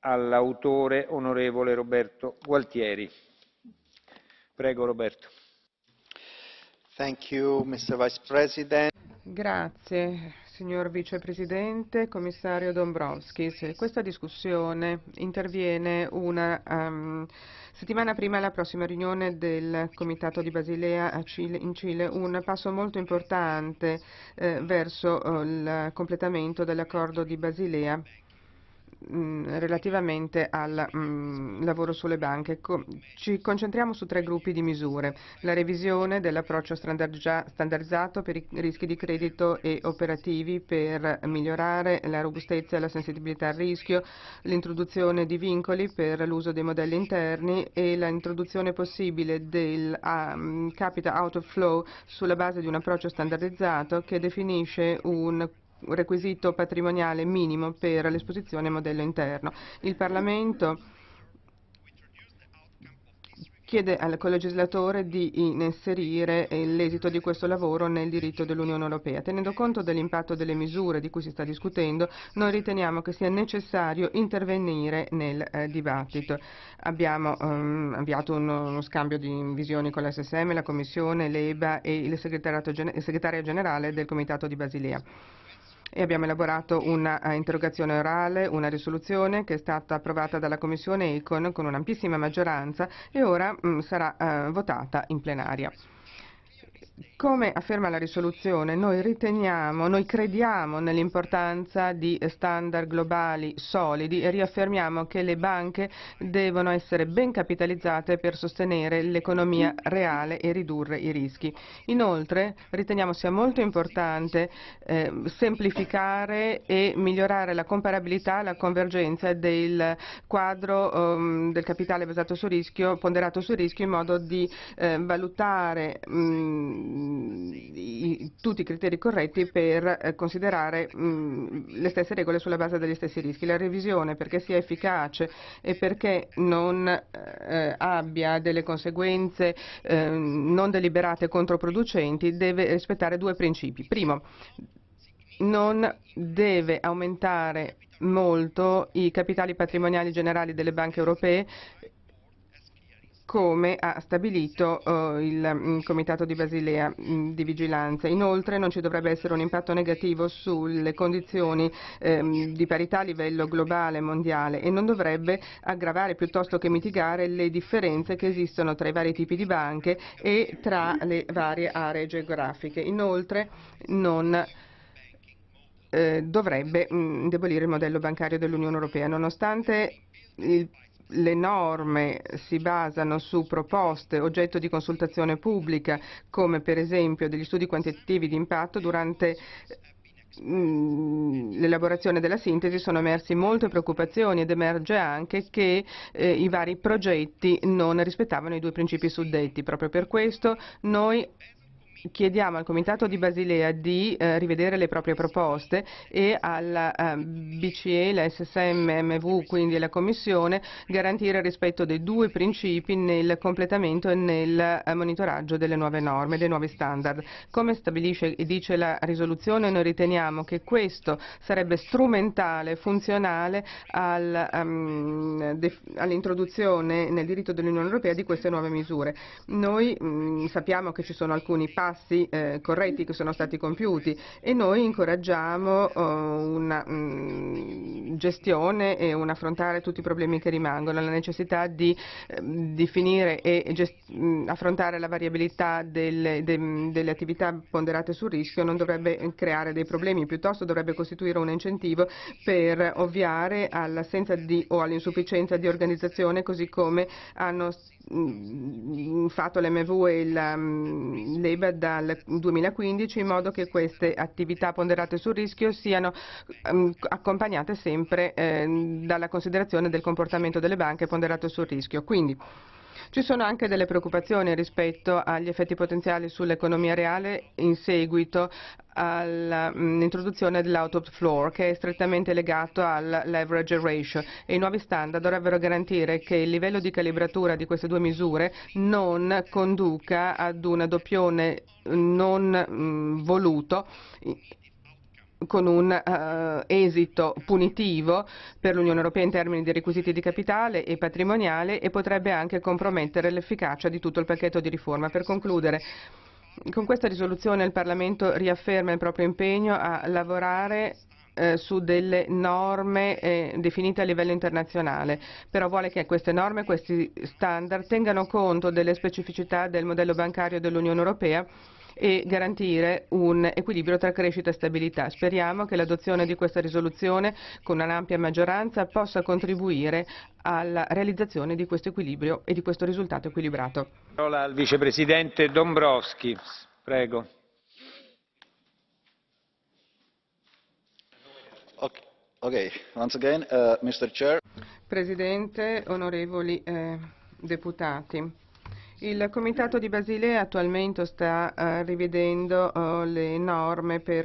all'autore onorevole Roberto Gualtieri. Prego Roberto. Thank you, Mr. Vice President. Grazie, signor Vicepresidente, commissario Dombrovskis. Questa discussione interviene una um, settimana prima della prossima riunione del Comitato di Basilea Cile, in Cile, un passo molto importante eh, verso eh, il completamento dell'accordo di Basilea relativamente al mh, lavoro sulle banche. Co ci concentriamo su tre gruppi di misure. La revisione dell'approccio standardizzato per i rischi di credito e operativi per migliorare la robustezza e la sensibilità al rischio, l'introduzione di vincoli per l'uso dei modelli interni e l'introduzione possibile del um, capital out of flow sulla base di un approccio standardizzato che definisce un requisito patrimoniale minimo per l'esposizione modello interno. Il Parlamento chiede al colegislatore di inserire l'esito di questo lavoro nel diritto dell'Unione Europea. Tenendo conto dell'impatto delle misure di cui si sta discutendo, noi riteniamo che sia necessario intervenire nel eh, dibattito. Abbiamo ehm, avviato uno, uno, scambio di visioni con l'SSM, la Commissione, l'EBA e il, il segretario generale del Comitato di Basilea e abbiamo elaborato un'interrogazione eh, orale, una risoluzione che è stata approvata dalla Commissione ECON con un'ampissima maggioranza e ora mh, mm, sarà eh, votata in plenaria. Come afferma la risoluzione, noi riteniamo, noi crediamo nell'importanza di standard globali solidi e riaffermiamo che le banche devono essere ben capitalizzate per sostenere l'economia reale e ridurre i rischi. Inoltre, riteniamo sia molto importante eh, semplificare e migliorare la comparabilità, la convergenza del quadro um, del capitale basato su rischio, ponderato su rischio, in modo di eh, valutare mh, i, tutti i criteri corretti per eh, considerare mh, mm, le stesse regole sulla base degli stessi rischi. La revisione perché sia efficace e perché non eh, abbia delle conseguenze eh, non deliberate controproducenti deve rispettare due principi. Primo, non deve aumentare molto i capitali patrimoniali generali delle banche europee come ha stabilito eh, il mm, Comitato di Basilea mm, di Vigilanza. Inoltre non ci dovrebbe essere un impatto negativo sulle condizioni ehm, di parità a livello globale e mondiale e non dovrebbe aggravare piuttosto che mitigare le differenze che esistono tra i vari tipi di banche e tra le varie aree geografiche. Inoltre non eh, dovrebbe mm, indebolire il modello bancario dell'Unione Europea. Nonostante il le norme si basano su proposte oggetto di consultazione pubblica, come per esempio degli studi quantitativi di impatto durante mm, l'elaborazione della sintesi sono emersi molte preoccupazioni ed emerge anche che eh, i vari progetti non rispettavano i due principi suddetti. Proprio per questo noi Chiediamo al Comitato di Basilea di eh, rivedere le proprie proposte e alla eh, BCE, la SSM, MV, quindi la Commissione, garantire il rispetto dei due principi nel completamento e nel eh, monitoraggio delle nuove norme, dei nuovi standard. Come stabilisce e dice la risoluzione, noi riteniamo che questo sarebbe strumentale, funzionale al, um, all'introduzione nel diritto dell'Unione Europea di queste nuove misure. Noi mh, sappiamo che ci sono alcuni passi passi eh, corretti che sono stati compiuti e noi incoraggiamo oh, una mh, mm, gestione e un affrontare tutti i problemi che rimangono, la necessità di ehm, definire e mh, mm, affrontare la variabilità del, de, delle attività ponderate sul rischio non dovrebbe eh, creare dei problemi, piuttosto dovrebbe costituire un incentivo per ovviare all'assenza o all'insufficienza di organizzazione così come hanno mm, fatto l'MV e l'EBA dal 2015 in modo che queste attività ponderate sul rischio siano ehm, accompagnate sempre ehm, dalla considerazione del comportamento delle banche ponderato sul rischio. Quindi, ci sono anche delle preoccupazioni rispetto agli effetti potenziali sull'economia reale in seguito all'introduzione mm, dell'out of floor che è strettamente legato al leverage ratio e i nuovi standard dovrebbero garantire che il livello di calibratura di queste due misure non conduca ad un doppione non mm, voluto con un eh, esito punitivo per l'Unione Europea in termini di requisiti di capitale e patrimoniale e potrebbe anche compromettere l'efficacia di tutto il pacchetto di riforma. Per concludere, con questa risoluzione il Parlamento riafferma il proprio impegno a lavorare eh, su delle norme eh, definite a livello internazionale, però vuole che queste norme, questi standard tengano conto delle specificità del modello bancario dell'Unione Europea e garantire un equilibrio tra crescita e stabilità. Speriamo che l'adozione di questa risoluzione con un'ampia maggioranza possa contribuire alla realizzazione di questo equilibrio e di questo risultato equilibrato. Parola al vicepresidente Dombrovski. Prego. Okay. Okay. Again, uh, Presidente, onorevoli eh, deputati. Il Comitato di Basilea attualmente sta eh, rivedendo eh, le norme per